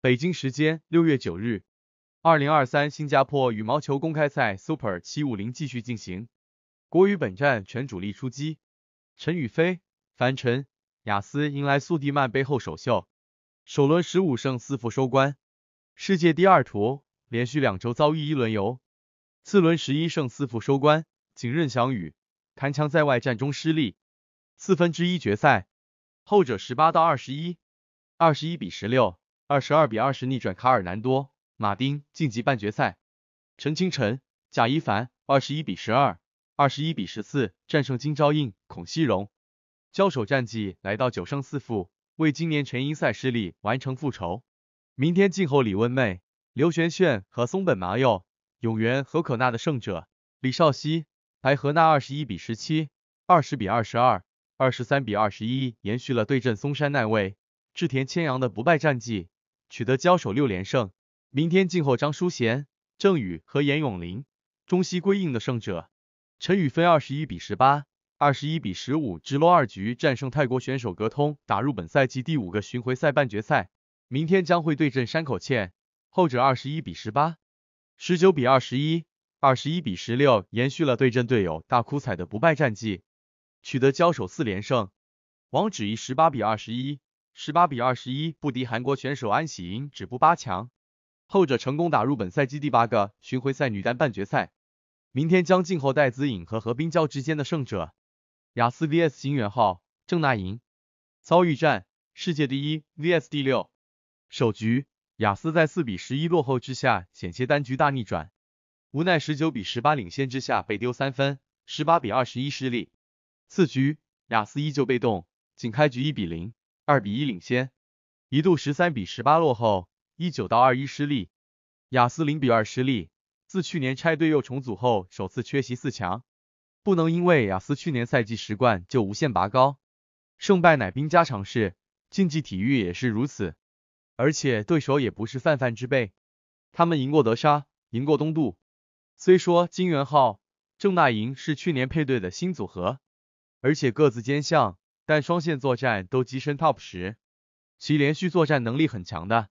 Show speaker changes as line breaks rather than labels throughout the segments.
北京时间六月九日，二零二三新加坡羽毛球公开赛 Super 七五零继续进行，国羽本站全主力出击，陈雨菲、樊晨、雅思迎来苏迪曼杯后首秀，首轮十五胜四负收官，世界第二图连续两周遭遇一轮游，次轮十一胜四负收官，景润翔宇弹强在外战中失利，四分之一决赛，后者十八到二十一，二十一比十六。二十二比二十逆转卡尔南多，马丁晋级半决赛。陈清晨、贾一凡二十一比十二、二十一比十四战胜金昭映、孔熙荣，交手战绩来到九胜四负，为今年全英赛失利完成复仇。明天静候李文妹、刘玄炫和松本麻佑、永元和可娜的胜者李绍希、白河娜二十一比十七、二十比二十二、二十三比二十一延续了对阵松山奈未、志田千阳的不败战绩。取得交手六连胜，明天静候张淑贤、郑宇和严永林、中西归应的胜者。陈宇飞二十一比十八、二十一比十五直落二局战胜泰国选手格通，打入本赛季第五个巡回赛半决赛，明天将会对阵山口茜，后者二十一比十八、十九比二十一、二十一比十六延续了对阵队友大哭彩的不败战绩，取得交手四连胜。王芷怡十八比二十一。十八比二十一不敌韩国选手安喜延止步八强，后者成功打入本赛季第八个巡回赛女单半决赛，明天将静候戴资颖和何冰娇之间的胜者。雅思 VS 金元昊，郑娜银遭遇战世界第一 VS 第六，首局雅思在四比十一落后之下险些单局大逆转，无奈十九比十八领先之下被丢三分，十八比二十一失利。次局雅思依旧被动，仅开局一比零。二比一领先，一度十三比十八落后，一九到二一失利，雅思零比二失利。自去年拆队又重组后，首次缺席四强，不能因为雅思去年赛季十冠就无限拔高。胜败乃兵家常事，竞技体育也是如此。而且对手也不是泛泛之辈，他们赢过德沙，赢过东渡。虽说金元昊、郑大银是去年配对的新组合，而且各自兼项。但双线作战都跻身 top 十，其连续作战能力很强的。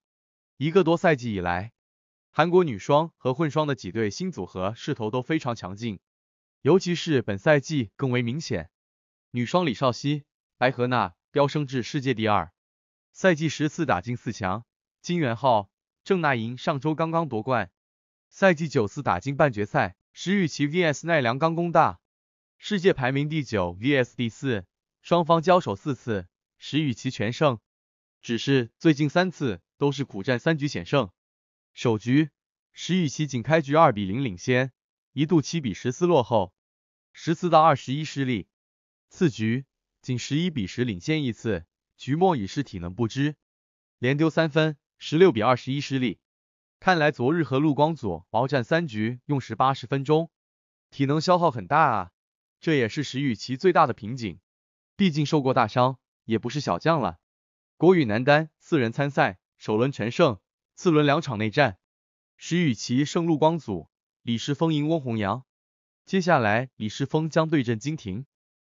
一个多赛季以来，韩国女双和混双的几对新组合势头都非常强劲，尤其是本赛季更为明显。女双李绍希、白荷娜飙升至世界第二，赛季十次打进四强。金元昊、郑娜银上周刚刚夺冠，赛季九次打进半决赛。石宇奇 vs 奈良刚工大，世界排名第九 vs 第四。双方交手四次，石宇奇全胜，只是最近三次都是苦战三局险胜。首局石宇奇仅开局二比零领先，一度七比十四落后，十四到二十一失利。次局仅十一比十领先一次，局末已是体能不支，连丢三分，十六比二十一失利。看来昨日和陆光祖鏖战三局用时八十分钟，体能消耗很大啊，这也是石宇奇最大的瓶颈。毕竟受过大伤，也不是小将了。国羽男单四人参赛，首轮全胜，次轮两场内战，石宇奇胜陆光祖，李诗峰赢翁宏洋。接下来，李诗峰将对阵金廷。